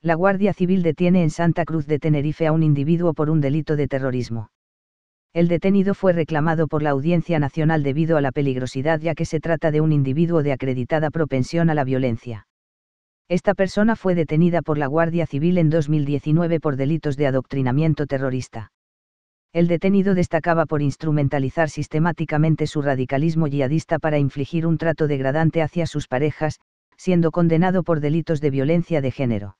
la Guardia Civil detiene en Santa Cruz de Tenerife a un individuo por un delito de terrorismo. El detenido fue reclamado por la Audiencia Nacional debido a la peligrosidad ya que se trata de un individuo de acreditada propensión a la violencia. Esta persona fue detenida por la Guardia Civil en 2019 por delitos de adoctrinamiento terrorista. El detenido destacaba por instrumentalizar sistemáticamente su radicalismo yihadista para infligir un trato degradante hacia sus parejas, siendo condenado por delitos de violencia de género.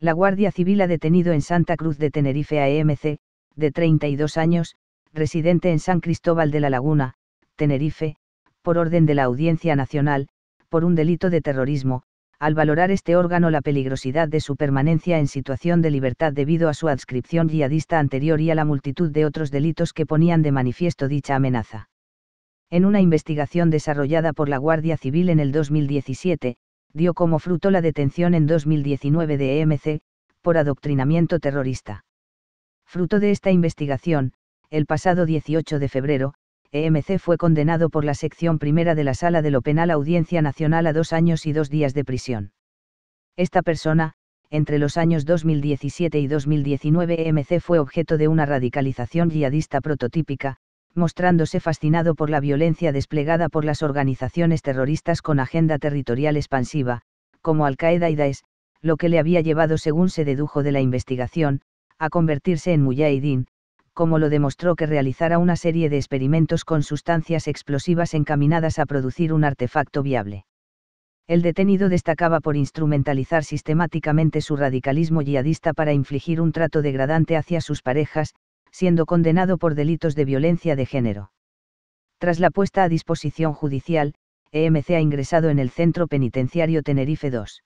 La Guardia Civil ha detenido en Santa Cruz de Tenerife a EMC, de 32 años, residente en San Cristóbal de la Laguna, Tenerife, por orden de la Audiencia Nacional, por un delito de terrorismo, al valorar este órgano la peligrosidad de su permanencia en situación de libertad debido a su adscripción yihadista anterior y a la multitud de otros delitos que ponían de manifiesto dicha amenaza. En una investigación desarrollada por la Guardia Civil en el 2017, dio como fruto la detención en 2019 de EMC, por adoctrinamiento terrorista. Fruto de esta investigación, el pasado 18 de febrero, EMC fue condenado por la sección primera de la Sala de lo Penal Audiencia Nacional a dos años y dos días de prisión. Esta persona, entre los años 2017 y 2019 EMC fue objeto de una radicalización yihadista prototípica, mostrándose fascinado por la violencia desplegada por las organizaciones terroristas con agenda territorial expansiva, como Al-Qaeda y Daesh, lo que le había llevado, según se dedujo de la investigación, a convertirse en mujahideen, como lo demostró que realizara una serie de experimentos con sustancias explosivas encaminadas a producir un artefacto viable. El detenido destacaba por instrumentalizar sistemáticamente su radicalismo yihadista para infligir un trato degradante hacia sus parejas, siendo condenado por delitos de violencia de género. Tras la puesta a disposición judicial, EMC ha ingresado en el Centro Penitenciario Tenerife 2.